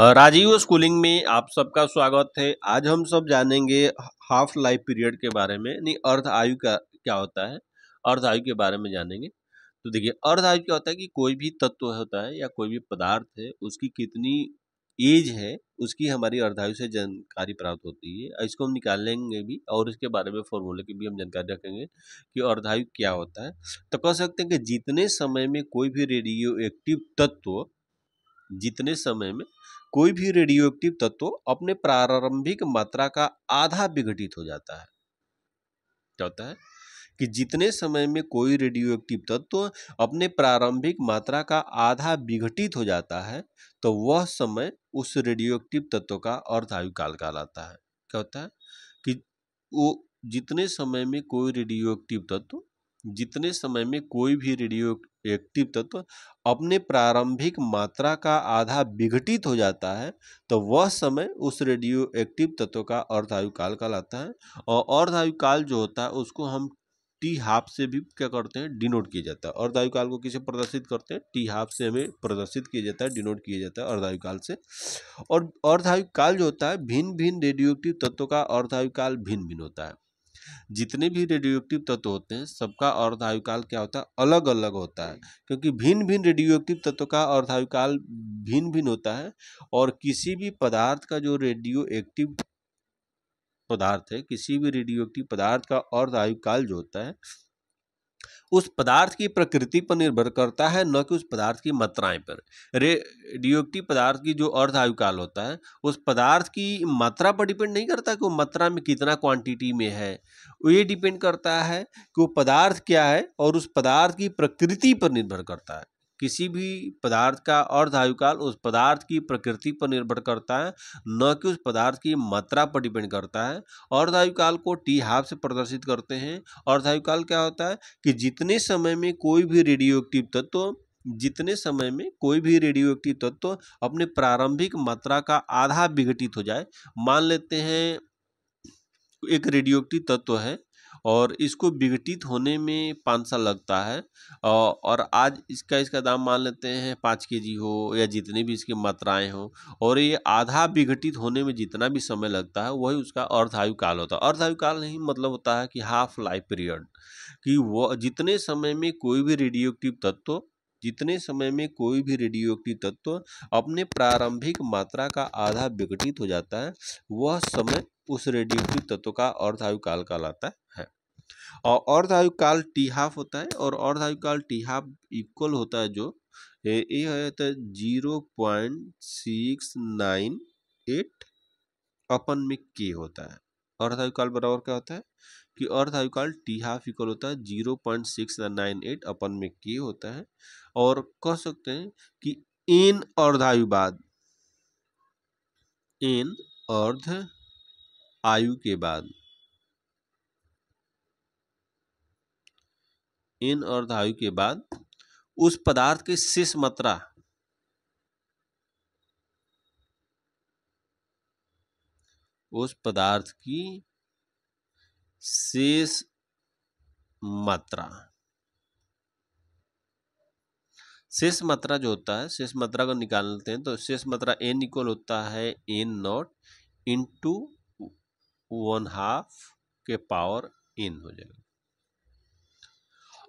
Rajiv schooling में आप सबका स्वागत है आज हम सब जानेंगे हाफ लाइफ पीरियड के बारे में नहीं अर्ध आयु का क्या होता है अर्ध आयु के बारे में जानेंगे तो देखिए अर्ध आयु क्या होता है कि कोई भी तत्व होता है या कोई भी पदार्थ है उसकी कितनी एज है उसकी हमारी अर्धायु से जानकारी प्राप्त होती है इसको हम निकालेंगे भी और इसके बारे में फॉर्मूले की भी हम जानकारी रखेंगे कि अर्धायु क्या होता है तो कह सकते हैं कि जितने समय में कोई भी रेडियो एक्टिव तत्व जितने समय में कोई भी रेडियो एक्टिव तत्व अपने प्रारंभिक मात्रा का आधा विघटित हो जाता है क्या होता है कि जितने समय में कोई रेडियो एक्टिव तत्व अपने प्रारंभिक मात्रा का आधा विघटित हो जाता है तो वह समय उस रेडियो एक्टिव तत्व का अर्धायु काल कहलाता है क्या होता है कि वो जितने समय में कोई रेडियो एक्टिव तत्व जितने समय में कोई भी रेडियो एक्टिव तत्व अपने प्रारंभिक मात्रा का आधा विघटित हो जाता है तो वह समय उस रेडियो एक्टिव तत्व का अर्धायुकाल कहलाता है और अर्धायुकाल जो होता है उसको हम टी हाफ से भी क्या करते हैं डिनोट किया जाता है अर्धायुकाल को किसे प्रदर्शित करते हैं टी हाफ से हमें प्रदर्शित किया जाता है डिनोट किया जाता है अर्धायुकाल से और अर्धायुकाल जो होता है भिन्न भिन्न रेडियोक्टिव तत्वों का अर्धायुकाल भिन्न भिन्न होता है जितने भी रेडियो तत्व होते हैं सबका अर्धायुकाल क्या होता है अलग अलग होता है क्योंकि भिन्न भिन्न रेडियोएक्टिव एक्टिव तत्व का अर्धायुकाल भिन्न भिन्न होता है और किसी भी पदार्थ का जो रेडियो एक्टिव पदार्थ है किसी भी रेडियोएक्टिव पदार्थ का अर्धायुकाल जो होता है उस पदार्थ की प्रकृति पर निर्भर करता है न कि उस पदार्थ की मात्राएं पर रेडियोक्टिव पदार्थ की जो आयुकाल होता है उस पदार्थ की मात्रा पर डिपेंड नहीं करता कि वो मात्रा में कितना क्वांटिटी में है ये डिपेंड करता है कि वो पदार्थ क्या है और उस पदार्थ की प्रकृति पर निर्भर करता है किसी भी पदार्थ का धायुकाल उस पदार्थ की प्रकृति पर निर्भर करता है न कि उस पदार्थ की मात्रा पर डिपेंड करता है धायुकाल को टी हाफ से प्रदर्शित करते हैं धायुकाल क्या होता है कि जितने समय में कोई भी रेडियो एक्टिव तत्व जितने समय में कोई भी रेडियो एक्टिव तत्व तो अपने प्रारंभिक मात्रा का आधा विघटित हो जाए मान लेते हैं एक रेडियो एक्टिव तत्व है और इसको विघटित होने में पाँच साल लगता है और आज इसका इसका दाम मान लेते हैं पाँच के जी हो या जितनी भी इसकी मात्राएँ हों और ये आधा विघटित होने में जितना भी समय लगता है वही उसका अर्धायु काल होता है अर्धायु काल नहीं मतलब होता है कि हाफ लाइफ पीरियड कि वो जितने समय में कोई भी रेडियो एक्टिव तत्व जितने समय में कोई भी रेडियो एक्टिव तत्व अपने प्रारंभिक मात्रा का आधा विघटित हो जाता है वह समय उस रेडियो एक्टिव तत्व का अर्धायु काल कहलाता है और अर्धायु काल टी हाफ होता है और अर्धायु काल टी हाफ इक्वल होता है जो ये तो होता है zero point six nine eight upon में के होता है अर्धायु काल बराबर क्या होता है कि अर्धायु काल टी हाफ इक्वल होता है zero point six nine eight upon में के होता है और कह सकते हैं कि एन अर्धायु बाद एन अर्ध आयु के बाद इन और धायु के बाद उस पदार्थ की शेष मात्रा उस पदार्थ की शेष मात्रा शेष मात्रा जो होता है शेष मात्रा को निकालते हैं तो शेष मात्रा एन इक्वल होता है N naught into one half के पावर एन हो जाएगा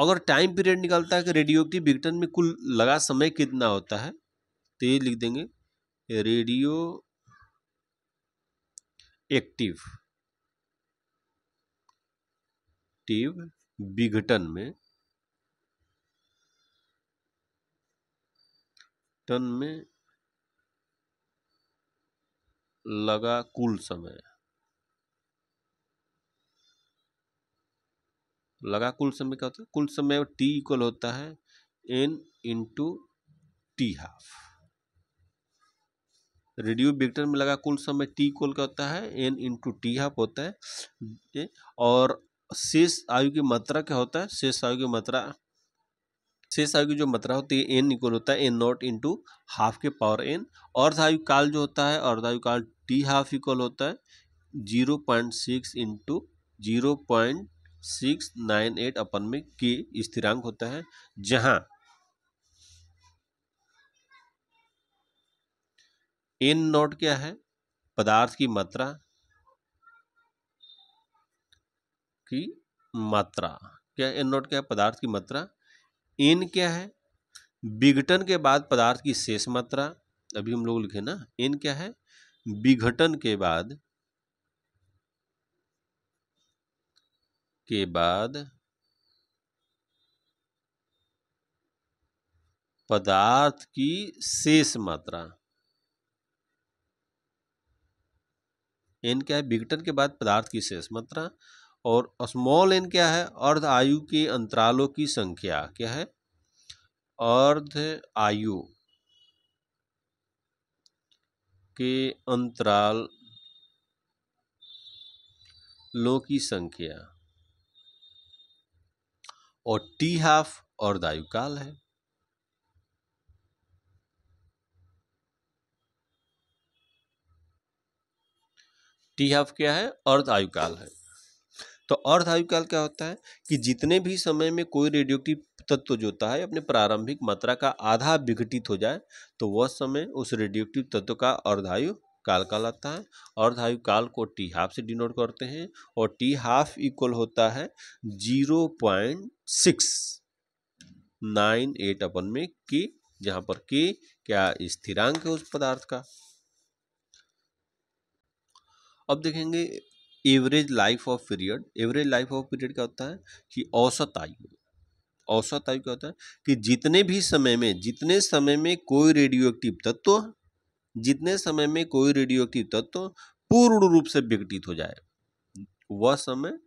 अगर टाइम पीरियड निकलता है कि रेडियो एक्टिव विघटन में कुल लगा समय कितना होता है तो ये लिख देंगे रेडियो एक्टिव एक्टिव विघटन में टन में लगा कुल समय लगा कुल समय क्या होता है कुल समय टी इक्वल होता है N into T half radio विक्टर में लगा कुल समय टी इक्वल क्या होता है एन इंटू टी हाफ होता है और शेष आयु की मात्रा क्या होता है शेष आयु की मात्रा शेष आयु की जो मात्रा होती है एन इक्वल होता है एन नॉट इंटू हाफ के पावर एन अर्धायु काल जो होता है अर्धायु काल टी हाफ इक्वल होता है zero point six into zero point six nine eight upon में के स्थिरांक होता है जहां एन नॉट क्या है पदार्थ की मात्रा की मात्रा क्या एन नॉट क्या है पदार्थ की मात्रा एन क्या है विघटन के बाद पदार्थ की शेष मात्रा अभी हम लोग लिखे ना एन क्या है विघटन के बाद के बाद पदार्थ की शेष मात्रा एन क्या है विघटन के बाद पदार्थ की शेष मात्रा और स्मॉल एन क्या है अर्ध आयु के अंतरालों की संख्या क्या है अर्ध आयु के अंतराल लो की संख्या और टी हाफ और दायुकाल है टी हाफ क्या है अर्ध आयुकाल है तो अर्ध आयुकाल क्या होता है कि जितने भी समय में कोई रेडियोक्टिव तत्व जो होता है अपने प्रारंभिक मात्रा का आधा विघटित हो जाए तो वह समय उस रेडियोक्टिव तत्व का अर्धायु काल काल आता है अर्धआयु काल को टी हाफ से डिनोट करते हैं और टी हाफ इक्वल होता है zero point six nine eight upon में के जहां पर के क्या स्थिरांक है उस पदार्थ का अब देखेंगे average life of period average life of period क्या होता है कि औसत आयु औसत आयु क्या होता है कि जितने भी समय में जितने समय में कोई रेडियो एक्टिव तत्व तो जितने समय में कोई रेडियो एक्टिव तत्व तो पूर्ण रूप से विघटित हो जाए वह समय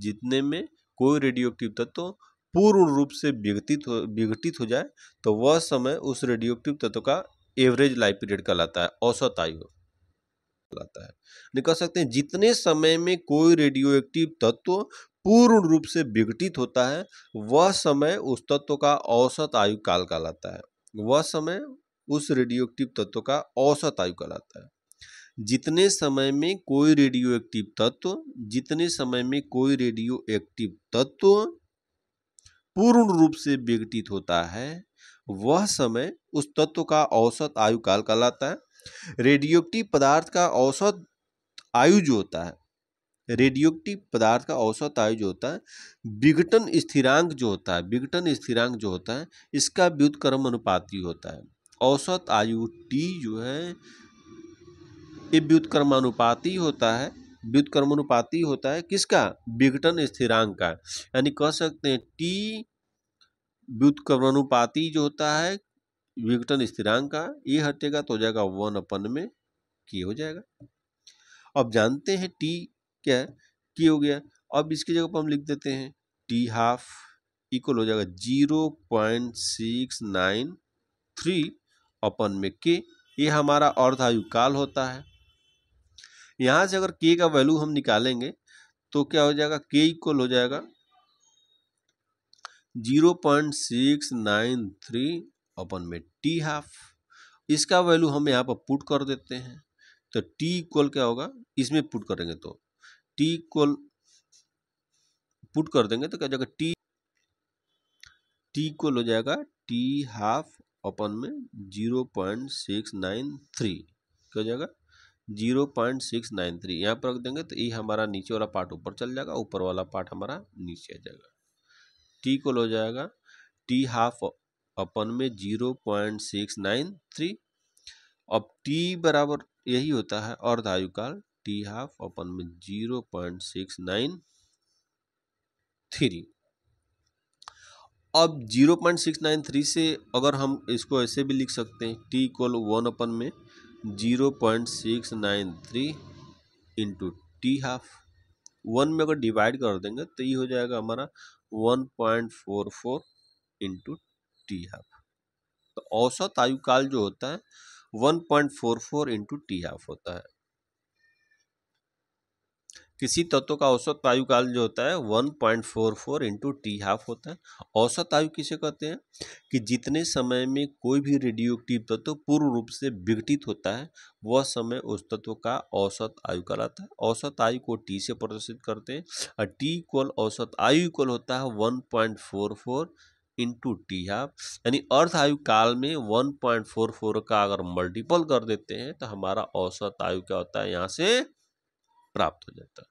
जितने में कोई रेडियो एक्टिव तत्व तो पूर्ण रूप से विघटित हो विघटित हो जाए तो वह समय उस रेडियो एक्टिव तत्व का एवरेज लाइफ पीरियड कहलाता है औसत आयु कहलाता है नहीं कह सकते हैं जितने समय में कोई रेडियो एक्टिव तत्व तो पूर्ण रूप से विघटित होता है वह समय उस तत्व का औसत आयु काल कहलाता है वह समय उस रेडियोएक्टिव तत्व का औसत आयु कहलाता है जितने समय में कोई रेडियो एक्टिव तत्व जितने समय में कोई रेडियो एक्टिव तत्व पूर्ण रूप से विघटित होता है वह समय उस तत्व का औसत आयु काल कहलाता है रेडियोक्टिव पदार्थ का औसत आयु जो होता है रेडियोक्टिव पदार्थ का औसत आयु जो होता है विघटन स्थिरांक जो होता है विघटन स्थिरांक जो होता है इसका व्युतक्रम अनुपाती होता है औसत आयु टी जो है ये व्युतकर्मानुपाती होता है व्युतकर्मानुपाती होता है किसका विघटन स्थिरांक का यानी कह सकते हैं टी व्युतकर्मानुपाती जो होता है विघटन स्थिरांक का ये हटेगा तो हो जाएगा वन अपन में की हो जाएगा अब जानते हैं टी क्या है की हो गया अब इसकी जगह पर हम लिख देते हैं टी हाफ इक्वल हो जाएगा zero point six nine three upon में के ये हमारा अर्धायु काल होता है यहाँ से अगर के का वैल्यू हम निकालेंगे तो क्या हो जाएगा के इक्वल हो जाएगा zero point six nine three upon में टी हाफ इसका वैल्यू हम यहाँ पर पुट कर देते हैं तो टी इक्वल क्या होगा इसमें पुट करेंगे तो टी इक्वल पुट कर देंगे तो क्या हो जाएगा टी टी इक्वल हो जाएगा टी हाफ अपन में zero point six nine three क्या हो जाएगा zero point six nine three यहाँ पर रख देंगे तो ये हमारा नीचे वाला पार्ट ऊपर चल जाएगा ऊपर वाला पार्ट हमारा नीचे आ जाएगा टी को हो जाएगा टी हाफ अपन में zero point six nine three अब टी बराबर यही होता है अर्धायुकाल टी हाफ अपन में zero point six nine three अब zero point six nine three से अगर हम इसको ऐसे भी लिख सकते हैं टी इक्वल वन अपन में zero point six nine three into T half one में अगर डिवाइड कर देंगे तो ये हो जाएगा हमारा one point four four into T half तो औसत आयुकाल जो होता है one point four four into T half होता है किसी तत्व का औसत आयु काल जो होता है one point four four into T half होता है औसत आयु किसे कहते हैं कि जितने समय में कोई भी रेडियो एक्टिव तत्व पूर्ण रूप से विघटित होता है वह समय उस तत्व का औसत आयु कहलाता है औसत आयु को टी से प्रदर्शित करते हैं और टी इक्वल औसत आयु इक्वल होता है one point four four into T half यानी अर्थ आयु काल में फोर का अगर मल्टीपल कर देते हैं तो हमारा औसत आयु क्या होता है यहाँ से प्राप्त हो जाता है